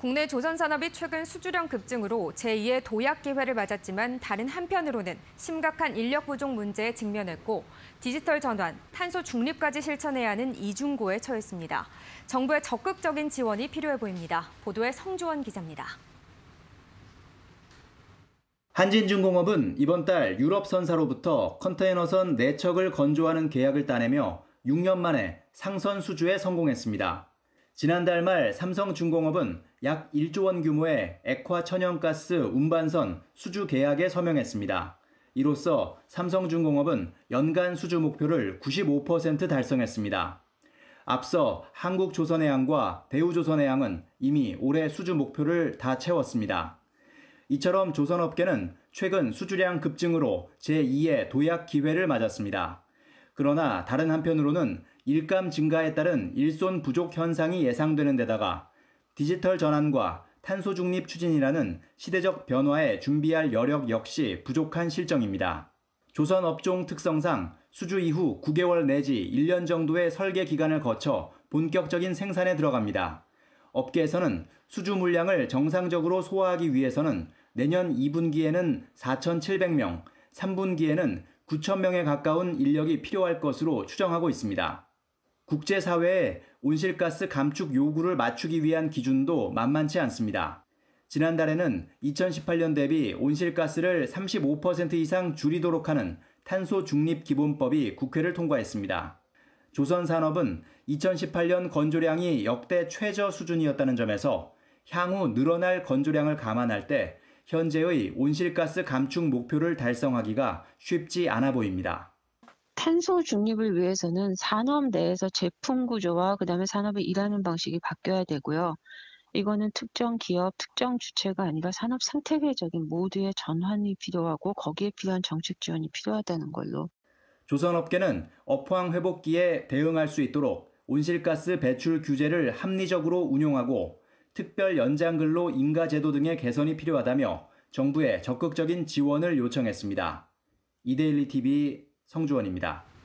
국내 조선산업이 최근 수주량 급증으로 제2의 도약 기회를 맞았지만 다른 한편으로는 심각한 인력 부족 문제에 직면했고 디지털 전환, 탄소 중립까지 실천해야 하는 이중고에 처했습니다. 정부의 적극적인 지원이 필요해 보입니다. 보도에 성주원 기자입니다. 한진중공업은 이번 달 유럽 선사로부터 컨테이너선 4척을 건조하는 계약을 따내며 6년 만에 상선 수주에 성공했습니다. 지난달 말 삼성중공업은 약 1조 원 규모의 액화 천연가스 운반선 수주 계약에 서명했습니다. 이로써 삼성중공업은 연간 수주 목표를 95% 달성했습니다. 앞서 한국조선해양과 대우조선해양은 이미 올해 수주 목표를 다 채웠습니다. 이처럼 조선업계는 최근 수주량 급증으로 제2의 도약 기회를 맞았습니다. 그러나 다른 한편으로는 일감 증가에 따른 일손 부족 현상이 예상되는 데다가 디지털 전환과 탄소 중립 추진이라는 시대적 변화에 준비할 여력 역시 부족한 실정입니다. 조선 업종 특성상 수주 이후 9개월 내지 1년 정도의 설계 기간을 거쳐 본격적인 생산에 들어갑니다. 업계에서는 수주 물량을 정상적으로 소화하기 위해서는 내년 2분기에는 4,700명, 3분기에는 9천 명에 가까운 인력이 필요할 것으로 추정하고 있습니다. 국제사회의 온실가스 감축 요구를 맞추기 위한 기준도 만만치 않습니다. 지난달에는 2018년 대비 온실가스를 35% 이상 줄이도록 하는 탄소 중립 기본법이 국회를 통과했습니다. 조선 산업은 2018년 건조량이 역대 최저 수준이었다는 점에서 향후 늘어날 건조량을 감안할 때 현재의 온실가스 감축 목표를 달성하기가 쉽지 않아 보입니다. 탄소 중립을 위해서는 산업 내에서 제품 구조와 그다음에 산업이 일하는 방식이 바뀌어야 되고요. 이거는 특정 기업, 특정 주체가 아니라 산업 생태계적인 모두의 전환이 필요하고 거기에 필요한 정책 지원이 필요하다는 걸로. 조선업계는 업황 회복기에 대응할 수 있도록 온실가스 배출 규제를 합리적으로 운용하고 특별 연장근로 인가제도 등의 개선이 필요하다며 정부에 적극적인 지원을 요청했습니다. 이데일리 TV 성주원입니다.